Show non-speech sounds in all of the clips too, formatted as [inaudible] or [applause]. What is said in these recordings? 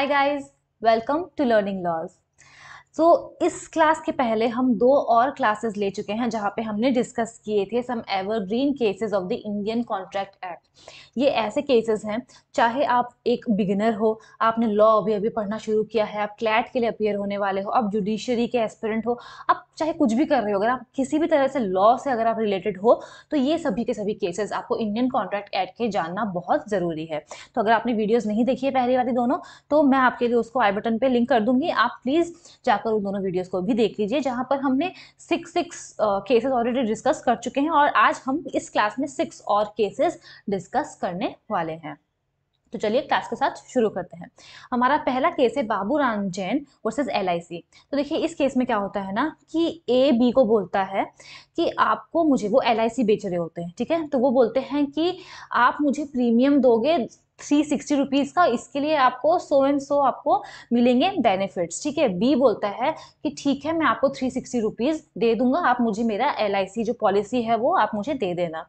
hi guys welcome to learning laws so इस class के पहले हम दो और क्लासेस ले चुके हैं जहाँ पे हमने डिस्कस किए थे some evergreen cases of the Indian contract act ये ऐसे केसेस हैं चाहे आप एक बिगिनर हो आपने लॉ अभी अभी पढ़ना शुरू किया है आप क्लैट के लिए अपियर होने वाले हो आप जुडिशरी के एस्पिरेंट हो आप चाहे कुछ भी कर रहे हो अगर आप किसी भी तरह से लॉ से अगर आप रिलेटेड हो तो ये सभी के सभी केसेस आपको इंडियन कॉन्ट्रैक्ट एक्ट के जानना बहुत ज़रूरी है तो अगर आपने वीडियोज़ नहीं देखी है पहली वाली दोनों तो मैं आपके लिए उसको आई बटन पर लिंक कर दूंगी आप प्लीज़ जाकर उन दोनों वीडियोज़ को भी देख लीजिए जहाँ पर हमने six six cases already discuss कर चुके हैं और आज हम इस क्लास में सिक्स और केसेस डिस्कस करने वाले हैं तो चलिए क्लास के साथ शुरू करते हैं हमारा पहला केस है बाबू राम जैन वर्सेज एल तो देखिए इस केस में क्या होता है ना कि ए बी को बोलता है कि आपको मुझे वो एल बेच रहे होते हैं ठीक है तो वो बोलते हैं कि आप मुझे प्रीमियम दोगे थ्री सिक्सटी रुपीज़ का इसके लिए आपको सो एंड सो आपको मिलेंगे बेनिफिट्स ठीक है बी बोलता है कि ठीक है मैं आपको थ्री सिक्सटी रुपीज़ दे दूंगा आप मुझे मेरा एल जो पॉलिसी है वो आप मुझे दे देना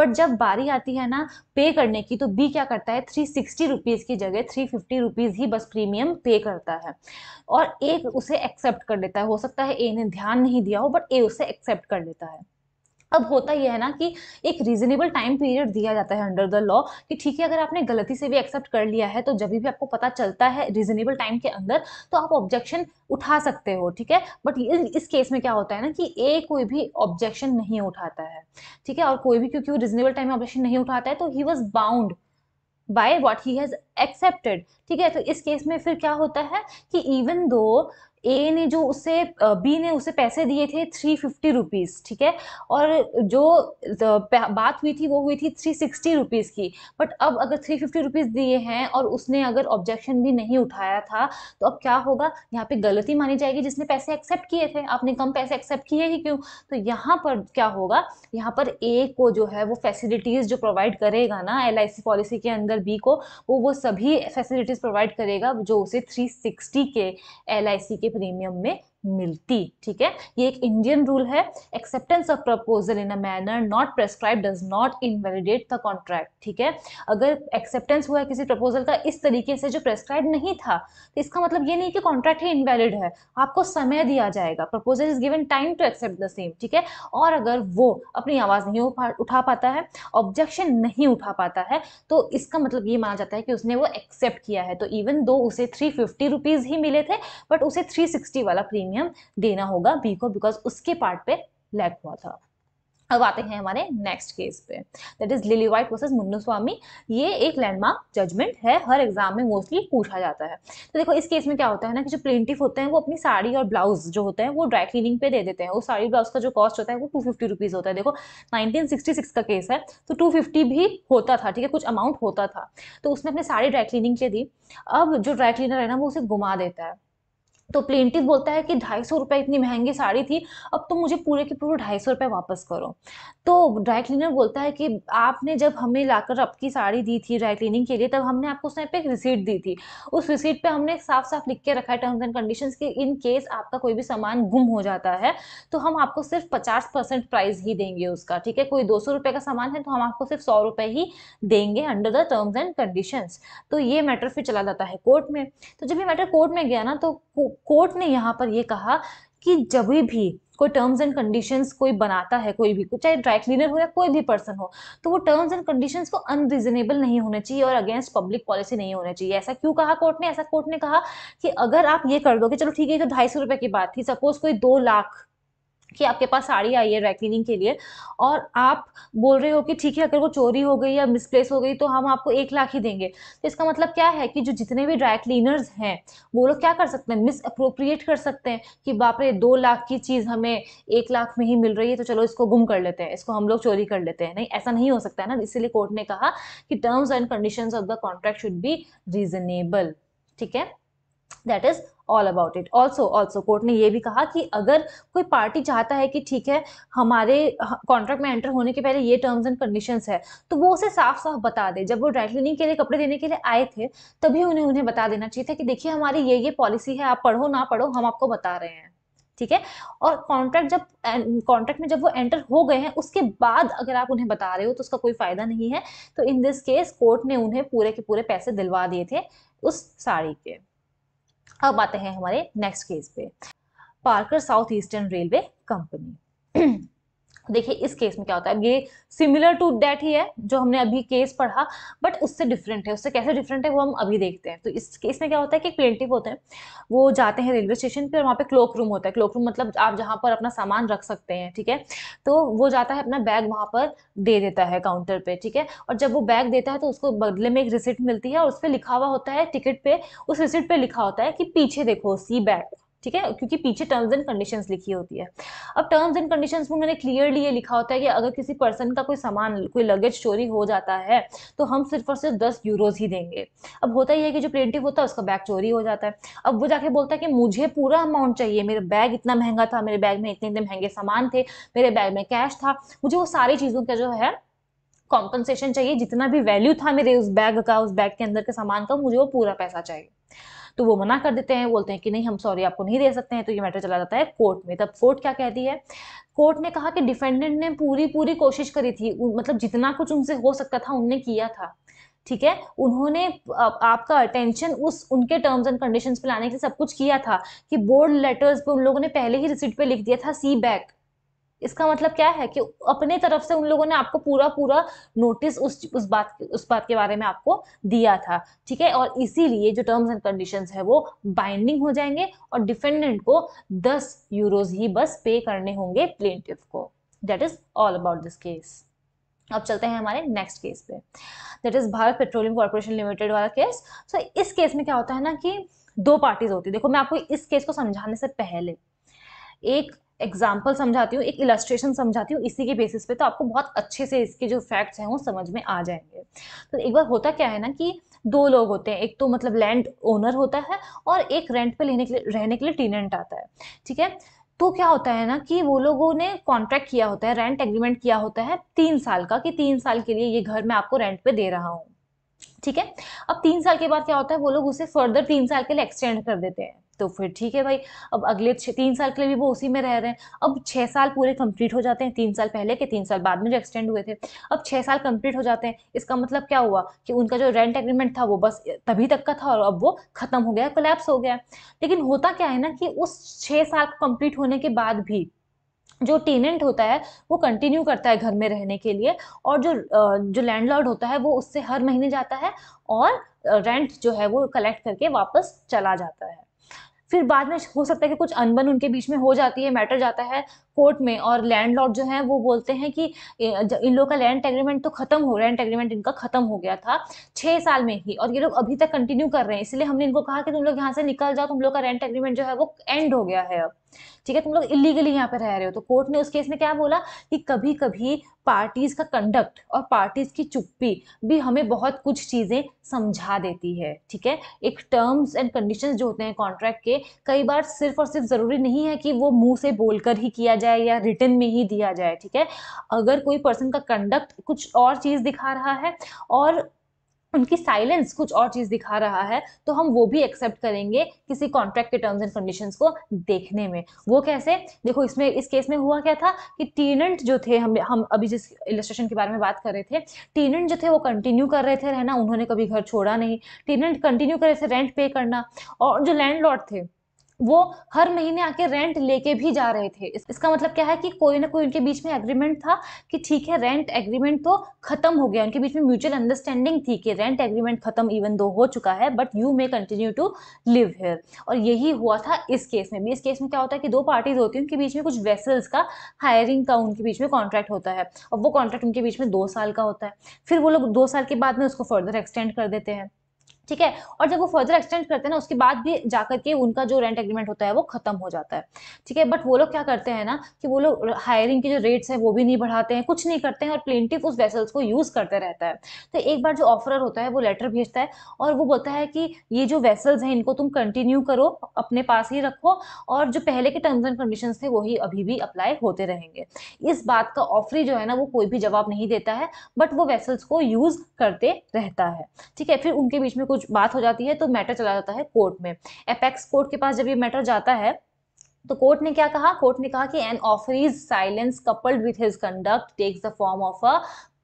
बट जब बारी आती है ना पे करने की तो बी क्या करता है थ्री सिक्सटी रुपीज़ की जगह थ्री फिफ्टी रुपीज़ ही बस प्रीमियम पे करता है और ए उसे एक्सेप्ट कर लेता है हो सकता है ए ने ध्यान नहीं दिया हो बट ए उसे एक्सेप्ट कर लेता है अब होता यह है ना कि एक रीजनेबल टाइम पीरियड दिया जाता है अंडर द लॉ कि ठीक है अगर आपने गलती से भी एक्सेप्ट कर लिया है तो जब भी आपको पता चलता है रीजनेबल टाइम के अंदर तो आप ऑब्जेक्शन उठा सकते हो ठीक है बट इस केस में क्या होता है ना कि ए कोई भी ऑब्जेक्शन नहीं उठाता है ठीक है और कोई भी क्योंकि वो रीजनेबल टाइम ऑब्जेक्शन नहीं उठाता है तो he was bound by what he has accepted ठीक है तो इस केस में फिर क्या होता है कि इवन दो ए ने जो उसे बी ने उसे पैसे दिए थे थ्री फिफ्टी रुपीज़ ठीक है और जो बात हुई थी वो हुई थी थ्री सिक्सटी रुपीज़ की बट अब अगर थ्री फिफ्टी रुपीज़ दिए हैं और उसने अगर ऑब्जेक्शन भी नहीं उठाया था तो अब क्या होगा यहाँ पे गलती मानी जाएगी जिसने पैसे एक्सेप्ट किए थे आपने कम पैसे एक्सेप्ट किए ही क्यों तो यहाँ पर क्या होगा यहाँ पर ए को जो है वो फैसिलिटीज़ जो प्रोवाइड करेगा ना एल पॉलिसी के अंदर बी को वो वो सभी फैसिलिटीज़ प्रोवाइड करेगा जो उसे थ्री के एल के प्रीमियम में मिलती ठीक है ये एक इंडियन रूल है acceptance of proposal in a manner not prescribe does not invalidate the contract ठीक है अगर एक्सेप्टेंस हुआ है किसी प्रपोजल का इस तरीके से जो प्रेस्क्राइब नहीं था तो इसका मतलब ये नहीं कि कॉन्ट्रैक्ट ही इनवैलिड है आपको समय दिया जाएगा proposal is given time to accept the same ठीक है और अगर वो अपनी आवाज़ नहीं उठा पाता है ऑब्जेक्शन नहीं उठा पाता है तो इसका मतलब ये माना जाता है कि उसने वो एक्सेप्ट किया है तो इवन दो उसे थ्री फिफ्टी रुपीज़ ही मिले थे बट उसे थ्री सिक्सटी वाला प्रीमियम प्रीमियम देना होगा बी को बिकॉज उसके पार्ट पे लैक हुआ था अब आते हैं हमारे नेक्स्ट केस पे that is Lily White versus Munnu Swami ये एक लैंडमार्क जजमेंट है हर एग्जाम में मोस्टली पूछा जाता है तो देखो इस केस में क्या होता है ना कि जो प्लेंटिफ होते हैं वो अपनी साड़ी और ब्लाउज जो होते हैं वो ड्राई क्लीनिंग पे दे देते हैं वो साड़ी ब्लाउज का जो कॉस्ट होता है वो टू फिफ्टी होता है देखो नाइनटीन का केस है तो टू भी होता था ठीक है कुछ अमाउंट होता था तो उसने अपनी साड़ी ड्राई क्लीनिंग के दी अब जो ड्राई क्लीनर है ना वो उसे घुमा देता है तो प्लेंटिव बोलता है कि ढाई सौ रुपये इतनी महंगी साड़ी थी अब तो मुझे पूरे के पूरे ढाई सौ रुपये वापस करो तो ड्राई क्लीनर बोलता है कि आपने जब हमें लाकर आपकी साड़ी दी थी ड्राई क्लीनिंग के लिए तब हमने आपको उस टाइम पर एक रिसीट दी थी उस रिसीट पे हमने साफ साफ लिख के रखा है टर्म्स एंड कंडीशन कि इन केस आपका कोई भी सामान गुम हो जाता है तो हम आपको सिर्फ पचास परसेंट प्राइस ही देंगे उसका ठीक है कोई दो सौ का सामान है तो हम आपको सिर्फ सौ ही देंगे under the terms and conditions तो ये मैटर फिर चला जाता है कोर्ट में तो जब ये मैटर कोर्ट में गया ना तो कोर्ट ने यहाँ पर यह कहा कि जब भी कोई टर्म्स एंड कंडीशंस कोई बनाता है कोई भी चाहे ड्राई क्लीनर हो या कोई भी पर्सन हो तो वो टर्म्स एंड कंडीशंस को अनरिजनेबल नहीं होने चाहिए और अगेंस्ट पब्लिक पॉलिसी नहीं होने चाहिए ऐसा क्यों कहा कोर्ट ने ऐसा कोर्ट ने कहा कि अगर आप ये कर दोगे चलो ठीक है तो ढाई सौ रुपए की बात थी सपोज कोई दो लाख कि आपके पास साड़ी आई है ड्राई क्लीनिंग के लिए और आप बोल रहे हो कि ठीक है अगर वो चोरी हो गई या मिसप्लेस हो गई तो हम आपको एक लाख ही देंगे तो इसका मतलब क्या है कि जो जितने भी ड्राई क्लीनर्स हैं वो लोग क्या कर सकते हैं मिस अप्रोप्रिएट कर सकते हैं कि बाप रे दो लाख की चीज़ हमें एक लाख में ही मिल रही है तो चलो इसको गुम कर लेते हैं इसको हम लोग चोरी कर लेते हैं नहीं ऐसा नहीं हो सकता है ना इसीलिए कोर्ट ने कहा कि terms and condition of the contract should be reasonable ठीक है that is all about it also also court ने यह भी कहा कि अगर कोई पार्टी चाहता है कि ठीक है हमारे कॉन्ट्रैक्ट में एंटर होने के पहले ये टर्म्स एंड कंडीशन है तो वो उसे साफ साफ बता दे जब वो ड्राई क्लीनिंग के लिए कपड़े देने के लिए आए थे तभी उन्हें उन्हें बता देना चाहिए था कि देखिए हमारी ये ये पॉलिसी है आप पढ़ो ना पढ़ो हम आपको बता रहे हैं ठीक है और कॉन्ट्रैक्ट जब कॉन्ट्रैक्ट में जब वो एंटर हो गए हैं उसके बाद अगर आप उन्हें बता रहे हो तो उसका कोई फायदा नहीं है तो इन दिस केस कोर्ट ने उन्हें पूरे के पूरे पैसे दिलवा दिए थे उस साड़ी के अब आते हैं हमारे नेक्स्ट केस पे Parker South Eastern Railway Company [clears throat] देखिए इस केस में क्या होता है ये सिमिलर टू डेट ही है जो हमने अभी केस पढ़ा बट उससे डिफरेंट है उससे कैसे डिफरेंट है वो हम अभी देखते हैं तो इस केस में क्या होता है कि प्लेंटिव होते हैं वो जाते हैं रेलवे स्टेशन पर वहाँ पे क्लोक रूम होता है क्लोक रूम मतलब आप जहाँ पर अपना सामान रख सकते हैं ठीक है तो वो जाता है अपना बैग वहाँ पर दे देता है काउंटर पर ठीक है और जब वो बैग देता है तो उसको बदले में एक रिसिप्ट मिलती है और उस पर लिखा हुआ होता है टिकट पे उस रिसिप्ट पर लिखा होता है कि पीछे देखो सी बैग ठीक है क्योंकि पीछे टर्म्स एंड कंडीशंस लिखी होती है अब टर्म्स एंड कंडीशंस में मैंने क्लियरली ये लिखा होता है कि अगर किसी पर्सन का कोई सामान कोई लगेज चोरी हो जाता है तो हम सिर्फ और सिर्फ दस यूरोज ही देंगे अब होता ही है कि जो प्रिंटिव होता है उसका बैग चोरी हो जाता है अब वो जाके बोलता है कि मुझे पूरा अमाउंट चाहिए मेरा बैग इतना महंगा था मेरे बैग में इतने इतने महंगे सामान थे मेरे बैग में कैश था मुझे वो सारी चीज़ों का जो है कॉम्पनसेशन चाहिए जितना भी वैल्यू था मेरे उस बैग का उस बैग के अंदर के सामान का मुझे वो पूरा पैसा चाहिए तो वो मना कर देते हैं बोलते हैं कि नहीं हम सॉरी आपको नहीं दे सकते हैं तो ये मैटर चला जाता है कोर्ट में तब कोर्ट क्या कहती है कोर्ट ने कहा कि डिफेंडेंट ने पूरी पूरी कोशिश करी थी मतलब जितना कुछ उनसे हो सकता था उनने किया था ठीक है उन्होंने आपका अटेंशन उस उनके टर्म्स एंड कंडीशंस पे लाने के लिए सब कुछ किया था कि बोर्ड लेटर्स पे उन लोगों ने पहले ही रिसीट पे लिख दिया था सी बैक इसका मतलब क्या है कि अपने तरफ से उन लोगों ने आपको पूरा पूरा नोटिस उस उस बात उस बात के बारे में आपको दिया था ठीक है और इसीलिए जो टर्म्स एंड कंडीशंस है वो बाइंडिंग हो जाएंगे और डिफेंडेंट को दस यूरोज ही बस पे करने होंगे प्लेंटिव को that is all about this case अब चलते हैं हमारे नेक्स्ट केस पे that is Bharat Petroleum Corporation Limited वाला केस सो so, इस केस में क्या होता है ना कि दो पार्टीज होती है देखो मैं आपको इस केस को समझाने से पहले एक एग्जाम्पल समझाती हूँ एक इलस्ट्रेशन समझाती हूँ इसी के बेसिस पे तो आपको बहुत अच्छे से इसके जो फैक्ट्स हैं वो समझ में आ जाएंगे तो एक बार होता क्या है ना कि दो लोग होते हैं एक तो मतलब लैंड ओनर होता है और एक रेंट पे लेने के लिए रहने के लिए टीनेंट आता है ठीक है तो क्या होता है ना कि वो लोगों ने कॉन्ट्रैक्ट किया होता है रेंट एग्रीमेंट किया होता है तीन साल का कि तीन साल के लिए ये घर मैं आपको रेंट पे दे रहा हूँ ठीक है अब तीन साल के बाद क्या होता है वो लोग उसे फर्दर तीन साल के लिए एक्सटेंड कर देते हैं तो फिर ठीक है भाई अब अगले तीन साल के लिए भी वो उसी में रह रहे हैं अब छः साल पूरे कंप्लीट हो जाते हैं तीन साल पहले के तीन साल बाद में जो एक्सटेंड हुए थे अब छः साल कंप्लीट हो जाते हैं इसका मतलब क्या हुआ कि उनका जो रेंट एग्रीमेंट था वो बस तभी तक का था और अब वो खत्म हो गया कलेप्स हो गया लेकिन होता क्या है ना कि उस छः साल कंप्लीट होने के बाद भी जो टेनेंट होता है वो कंटिन्यू करता है घर में रहने के लिए और जो जो लैंडलॉर्ड होता है वो उससे हर महीने जाता है और रेंट जो है वो कलेक्ट करके वापस चला जाता है फिर बाद में हो सकता है कि कुछ अनबन उनके बीच में हो जाती है मैटर जाता है कोर्ट में और लैंडलॉर्ड जो है वो बोलते हैं कि इन लोग का लैंड एग्रीमेंट तो खत्म हो रेंट एग्रीमेंट इनका खत्म हो गया था छह साल में ही और ये लोग अभी तक कंटिन्यू कर रहे हैं इसलिए हमने इनको कहा कि तुम लोग यहाँ से निकल जाओ तुम लोग का रेंट एग्रीमेंट जो है वो एंड हो गया है अब ठीक है तुम लोग इलीगली यहाँ पे रह रहे हो तो कोर्ट ने उस केस में क्या बोला कि कभी कभी पार्टीज का कंडक्ट और पार्टीज की चुप्पी भी हमें बहुत कुछ चीजें समझा देती है ठीक है एक टर्म्स एंड कंडीशंस जो होते हैं कॉन्ट्रैक्ट के कई बार सिर्फ और सिर्फ जरूरी नहीं है कि वो मुंह से बोलकर ही किया जाए या रिटर्न में ही दिया जाए ठीक है अगर कोई पर्सन का कंडक्ट कुछ और चीज़ दिखा रहा है और उनकी साइलेंस कुछ और चीज़ दिखा रहा है तो हम वो भी एक्सेप्ट करेंगे किसी कॉन्ट्रैक्ट के टर्म्स एंड कंडीशंस को देखने में वो कैसे देखो इसमें इस केस में हुआ क्या था कि टीनेंट जो थे हम हम अभी जिस इलस्ट्रेशन के बारे में बात कर रहे थे टीनेंट जो थे वो कंटिन्यू कर रहे थे रहना उन्होंने कभी घर छोड़ा नहीं टीनेंट कंटिन्यू कर रहे थे रेंट पे करना और जो लैंड थे वो हर महीने आके रेंट लेके भी जा रहे थे इसका मतलब क्या है कि कोई ना कोई उनके बीच में एग्रीमेंट था कि ठीक है रेंट एग्रीमेंट तो खत्म हो गया उनके बीच में म्यूचुअल अंडरस्टैंडिंग थी कि रेंट एग्रीमेंट खत्म इवन दो हो चुका है but you may continue to live here और यही हुआ था इस केस में भी इस केस में क्या होता है कि दो पार्टीज होती है उनके बीच में कुछ वेसल्स का हायरिंग का उनके बीच में कॉन्ट्रैक्ट होता है और वो कॉन्ट्रैक्ट उनके बीच में दो साल का होता है फिर वो लोग दो साल के बाद में उसको फर्दर एक्सटेंड कर देते हैं ठीक है और जब वो फर्दर एक्सटेंड करते हैं ना उसके बाद भी जाकर के उनका जो रेंट एग्रीमेंट होता है वो खत्म हो जाता है ठीक है बट वो लोग क्या करते हैं ना कि वो लोग हायरिंग के जो रेट्स हैं वो भी नहीं बढ़ाते हैं कुछ नहीं करते हैं और प्लेंटिव उस वेसल्स को यूज करते रहता है तो एक बार जो ऑफरर होता है वो लेटर भेजता है और वो बोलता है कि ये जो वेसल्स हैं इनको तुम कंटिन्यू करो अपने पास ही रखो और जो पहले के टर्म्स एंड कंडीशन थे वही अभी भी अप्लाई होते रहेंगे इस बात का ऑफरी जो है ना वो कोई भी जवाब नहीं देता है बट वो वेसल्स को यूज करते रहता है ठीक है फिर उनके बीच में कुछ कुछ बात हो जाती है तो मैटर चला जाता है कोर्ट में एपेक्स कोर्ट के पास जब ये मैटर जाता है तो कोर्ट ने क्या कहा कोर्ट ने कहा कि an offer is silence coupled with his conduct takes the form of a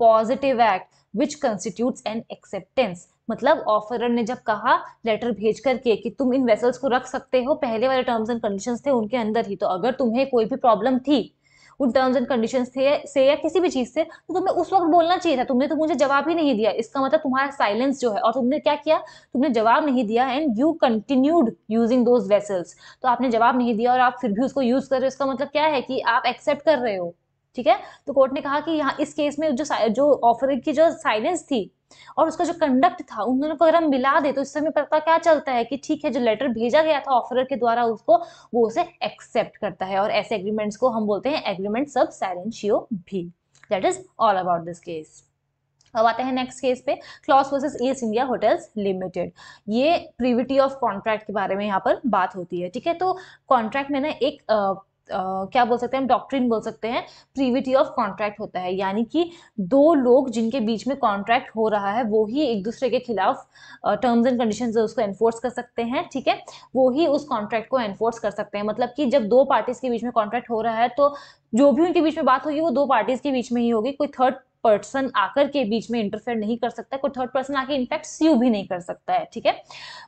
positive act which constitutes an acceptance मतलब ऑफरर ने जब कहा लेटर भेज करके कि तुम इन वेसल्स को रख सकते हो पहले वाले टर्म्स एंड कंडीशंस थे उनके अंदर ही तो अगर तुम्हें कोई भी प्रॉब्लम थी वो टर्म्स एंड कंडीशन से या किसी भी चीज़ से तो तुम्हें उस वक्त बोलना चाहिए था तुमने तो मुझे जवाब ही नहीं दिया इसका मतलब तुम्हारा साइलेंस जो है और तुमने क्या किया तुमने जवाब नहीं दिया and you continued using those vessels तो आपने जवाब नहीं दिया और आप फिर भी उसको यूज़ कर रहे हो इसका मतलब क्या है कि आप एक्सेप्ट कर रहे हो ठीक है तो कोर्ट ने कहा कि यहाँ इस केस में जो जो ऑफर की जो साइलेंस थी और उसका जो कंडक्ट था उन दोनों को अगर हम मिला दे तो इस समय पता क्या चलता है कि ठीक है जो लेटर भेजा गया था ऑफरर के द्वारा उसको वो उसे एक्सेप्ट करता है और ऐसे एग्रीमेंट्स को हम बोलते हैं एग्रीमेंट सब सैलेंशियो भी that is all about this case अब आते हैं नेक्स्ट केस पे Klaus versus East India Hotels Limited ये प्रीविटी ऑफ कॉन्ट्रैक्ट के बारे में यहाँ पर बात होती है ठीक है तो कॉन्ट्रैक्ट में ना एक क्या बोल सकते हैं हम डॉक्ट्रिन बोल सकते हैं प्रीविटी ऑफ कॉन्ट्रैक्ट होता है यानी कि दो लोग जिनके बीच में कॉन्ट्रैक्ट हो रहा है वो ही एक दूसरे के खिलाफ टर्म्स एंड कंडीशन उसको एनफोर्स कर सकते हैं ठीक है वो ही उस कॉन्ट्रैक्ट को एनफोर्स कर सकते हैं मतलब कि जब दो पार्टीज के बीच में कॉन्ट्रैक्ट हो रहा है तो जो भी उनके बीच में बात होगी वो दो पार्टीज के बीच में ही होगी कोई थर्ड पर्सन आकर के बीच में इंटरफेयर नहीं कर सकता कोई थर्ड पर्सन आके इनफैक्ट सी भी नहीं कर सकता है ठीक है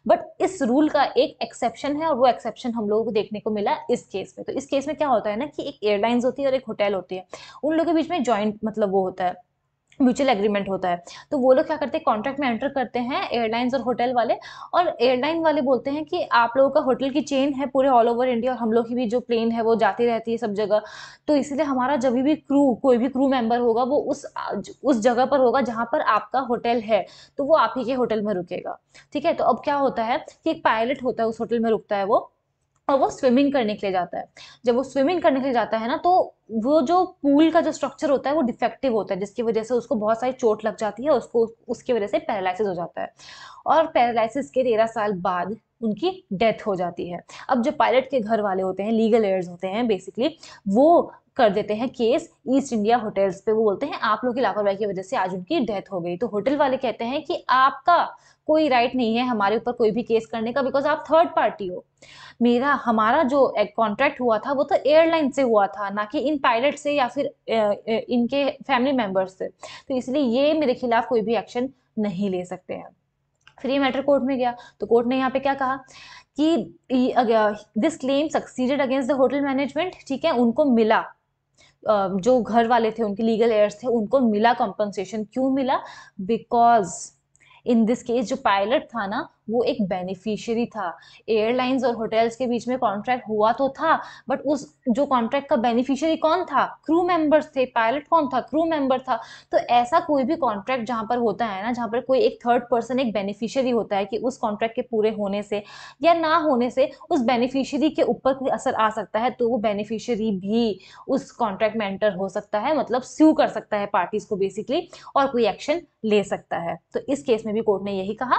बट इस रूल का एक एक्सेप्शन है और वो एक्सेप्शन हम लोगों को देखने को मिला इस केस में तो इस केस में क्या होता है ना कि एक एयरलाइंस होती है और एक होटल होती है उन लोगों के बीच में ज्वाइंट मतलब वो होता है म्यूचुअल एग्रीमेंट होता है तो वो लोग क्या करते हैं कॉन्ट्रैक्ट में एंटर करते हैं एयरलाइंस और होटल वाले और एयरलाइन वाले बोलते हैं कि आप लोगों का होटल की चेन है पूरे ऑल ओवर इंडिया और हम लोग की भी जो प्लेन है वो जाती रहती है सब जगह तो इसलिए हमारा जब भी क्रू कोई भी क्रू मेंबर होगा वो उस उस जगह पर होगा जहाँ पर आपका होटल है तो वो आप ही के होटल में रुकेगा ठीक है तो अब क्या होता है कि एक पायलट होता है उस होटल में रुकता है वो और वो स्विमिंग करने के लिए जाता है जब वो स्विमिंग करने के लिए जाता है ना तो वो जो पूल का जो स्ट्रक्चर होता है वो डिफेक्टिव होता है जिसकी वजह से उसको बहुत सारी चोट लग जाती है उसको उसकी वजह से पैरालिसिस हो जाता है और पैरालिसिस के तेरह साल बाद उनकी डेथ हो जाती है अब जो पायलट के घर वाले होते हैं लीगल एयर्स होते हैं बेसिकली वो कर देते हैं केस ईस्ट इंडिया होटल्स पे वो बोलते हैं आप लोग की लापरवाही की वजह से आज उनकी डेथ हो गई तो होटल वाले कहते हैं कि आपका कोई राइट नहीं है हमारे ऊपर कोई भी केस करने का बिकॉज आप थर्ड पार्टी हो मेरा हमारा जो कॉन्ट्रैक्ट हुआ था वो तो एयरलाइन से हुआ था ना कि इन पायलट से या फिर इनके फैमिली मेम्बर्स से तो इसलिए ये मेरे खिलाफ कोई भी एक्शन नहीं ले सकते हैं फिर ये मैटर कोर्ट में गया तो कोर्ट ने यहाँ पे क्या कहा कि this claim succeeded against the hotel management ठीक है उनको मिला जो घर वाले थे उनके लीगल एयर्स थे उनको मिला कॉम्पनसेशन क्यों मिला बिकॉज इन दिस केस जो पायलट था ना वो एक बेनिफिशियरी था एयरलाइंस और होटल्स के बीच में कॉन्ट्रैक्ट हुआ तो था बट उस जो कॉन्ट्रैक्ट का बेनिफिशियरी कौन था क्रू मेंबर्स थे पायलट कौन था क्रू मेंबर था तो ऐसा कोई भी कॉन्ट्रैक्ट जहाँ पर होता है ना जहाँ पर कोई एक थर्ड पर्सन एक बेनिफिशियरी होता है कि उस कॉन्ट्रैक्ट के पूरे होने से या ना होने से उस बेनिफिशियरी के ऊपर कोई असर आ सकता है तो वो बेनिफिशियरी भी उस कॉन्ट्रैक्ट में एंटर हो सकता है मतलब स्यू कर सकता है पार्टीज को बेसिकली और कोई एक्शन ले सकता है तो इस केस में भी कोर्ट ने यही कहा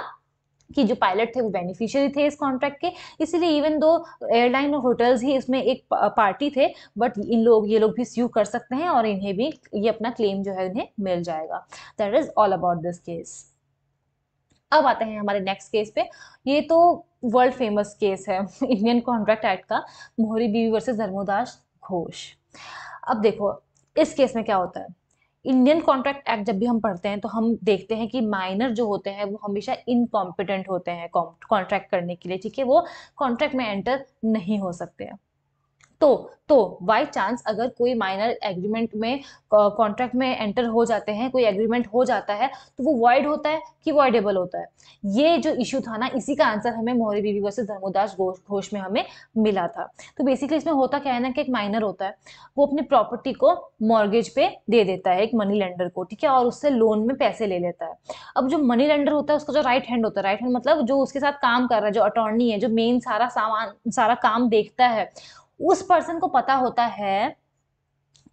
कि जो पायलट थे वो बेनिफिशियरी थे इस कॉन्ट्रैक्ट के इसलिए इवन दो एयरलाइन और होटल्स ही इसमें एक पार्टी थे बट इन लोग ये लोग भी स्यू कर सकते हैं और इन्हें भी ये अपना क्लेम जो है इन्हें मिल जाएगा that is all about this case अब आते हैं हमारे नेक्स्ट केस पे ये तो वर्ल्ड फेमस केस है इंडियन कॉन्ट्रैक्ट एक्ट का मोहरी बीवी वर्सेस धर्मोदास घोष अब देखो इस केस में क्या होता है इंडियन कॉन्ट्रैक्ट एक्ट जब भी हम पढ़ते हैं तो हम देखते हैं कि माइनर जो होते हैं वो हमेशा इनकॉम्पिटेंट होते हैं कॉन्ट्रैक्ट करने के लिए ठीक है वो कॉन्ट्रैक्ट में एंटर नहीं हो सकते हैं तो तो बाई चांस अगर कोई माइनर एग्रीमेंट में कॉन्ट्रैक्ट में एंटर हो जाते हैं कोई एग्रीमेंट हो जाता है तो वो वॉइड होता है कि वॉइडेबल होता है ये जो इशू था ना इसी का आंसर हमें मोहरी बीवी वर्सेज धर्मोदास घोष में हमें मिला था तो बेसिकली इसमें होता क्या है ना कि एक माइनर होता है वो अपनी प्रॉपर्टी को मॉर्गेज पे दे देता है एक मनी लेंडर को ठीक है और उससे लोन में पैसे ले लेता है अब जो मनी लेंडर होता है उसका जो राइट हैंड होता है राइट हैंड मतलब जो उसके साथ काम कर रहा है जो अटॉर्नी है जो मेन सारा सामान सारा काम देखता है उस पर्सन को पता होता है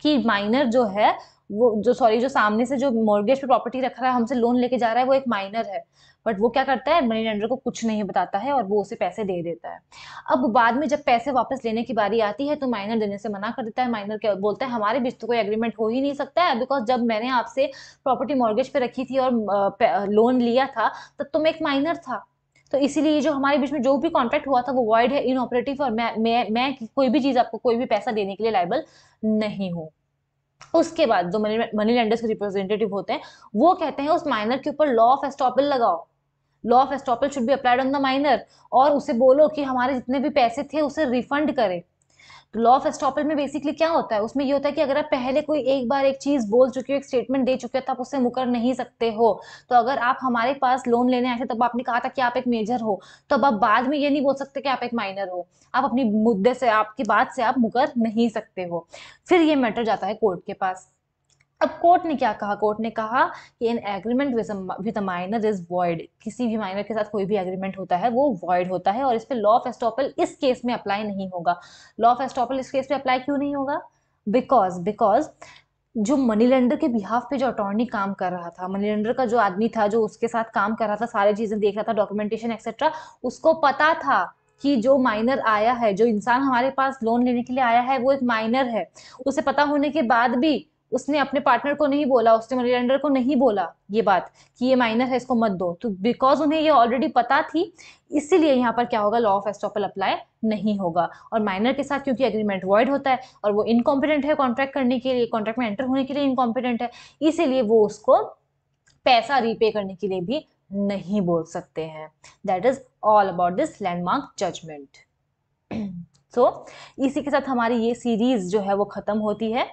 कि माइनर जो है वो जो सॉरी जो सामने से जो मॉर्गेज पे प्रॉपर्टी रख रहा है हमसे लोन लेके जा रहा है वो एक माइनर है बट वो क्या करता है मनी लेंडर को कुछ नहीं बताता है और वो उसे पैसे दे देता है अब बाद में जब पैसे वापस लेने की बारी आती है तो माइनर देने से मना कर देता है माइनर क्या बोलता है हमारे बीच तो कोई एग्रीमेंट हो ही नहीं सकता है बिकॉज जब मैंने आपसे प्रॉपर्टी मॉर्गेज पे रखी थी और लोन लिया था तब तुम तो एक माइनर था तो इसीलिए जो हमारे बीच में जो भी कॉन्ट्रैक्ट हुआ था वो वॉइड है इनऑपरेटिव और मैं मैं मैं कोई भी चीज़ आपको कोई भी पैसा देने के लिए लाइबल नहीं हूँ उसके बाद जो मनी लेंडर्स के रिप्रेजेंटेटिव होते हैं वो कहते हैं उस माइनर के ऊपर लॉ ऑफ एस्टॉपल लगाओ law of estoppel should be applied on the minor और उसे बोलो कि हमारे जितने भी पैसे थे उसे रिफंड करे लॉ ऑफ एस्टॉपल में बेसिकली क्या होता है उसमें ये होता है कि अगर आप पहले कोई एक बार एक चीज बोल चुके हो एक स्टेटमेंट दे चुके हो तो आप उससे मुकर नहीं सकते हो तो अगर आप हमारे पास लोन लेने आए थे तब आपने कहा था कि आप एक मेजर हो तो अब आप बाद में ये नहीं बोल सकते कि आप एक माइनर हो आप अपनी मुद्दे से आपकी बात से आप मुकर नहीं सकते हो फिर ये मैटर जाता है कोर्ट के पास अब कोर्ट ने क्या कहा कोर्ट ने कहा कि an agreement with a minor is void किसी भी माइनर के साथ कोई भी एग्रीमेंट होता है वो वॉइड होता है और इस पर लॉ ऑफ एस्टॉपल इस केस में अप्लाई नहीं होगा लॉ ऑफ एस्टॉपल इस केस में अप्लाई क्यों नहीं होगा बिकॉज बिकॉज जो मनी लेंडर के बिहाफ पे जो अटॉर्नी काम कर रहा था मनी लेंडर का जो आदमी था जो उसके साथ काम कर रहा था सारी चीज़ें देख रहा था डॉक्यूमेंटेशन एक्सेट्रा उसको पता था कि जो माइनर आया है जो इंसान हमारे पास लोन लेने के लिए आया है वो एक माइनर है उसे पता होने के बाद भी उसने अपने पार्टनर को नहीं बोला उसने मनी लेंडर को नहीं बोला ये बात कि ये माइनर है इसको मत दो तो बिकॉज उन्हें ये ऑलरेडी पता थी इसीलिए यहाँ पर क्या होगा लॉ ऑफ एस्टॉपल अप्लाई नहीं होगा और माइनर के साथ क्योंकि एग्रीमेंट वॉइड होता है और वो इनकॉम्पिटेंट है कॉन्ट्रैक्ट करने के लिए कॉन्ट्रैक्ट में एंटर होने के लिए इनकॉम्पिटेंट है इसीलिए वो उसको पैसा रीपे करने के लिए भी नहीं बोल सकते हैं that is all about this landmark judgement so so, इसी के साथ हमारी ये सीरीज़ जो है वो ख़त्म होती है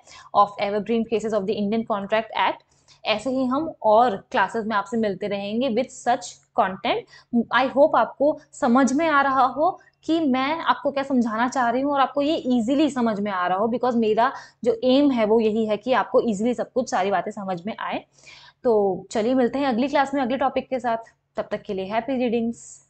of evergreen cases of the Indian contract Act ऐसे ही हम और क्लासेस में आपसे मिलते रहेंगे with such content I hope आपको समझ में आ रहा हो कि मैं आपको क्या समझाना चाह रही हूँ और आपको ये इजीली समझ में आ रहा हो बिकॉज मेरा जो एम है वो यही है कि आपको इजीली सब कुछ सारी बातें समझ में आए तो चलिए मिलते हैं अगली क्लास में अगले टॉपिक के साथ तब तक के लिए हैप्पी रीडिंग्स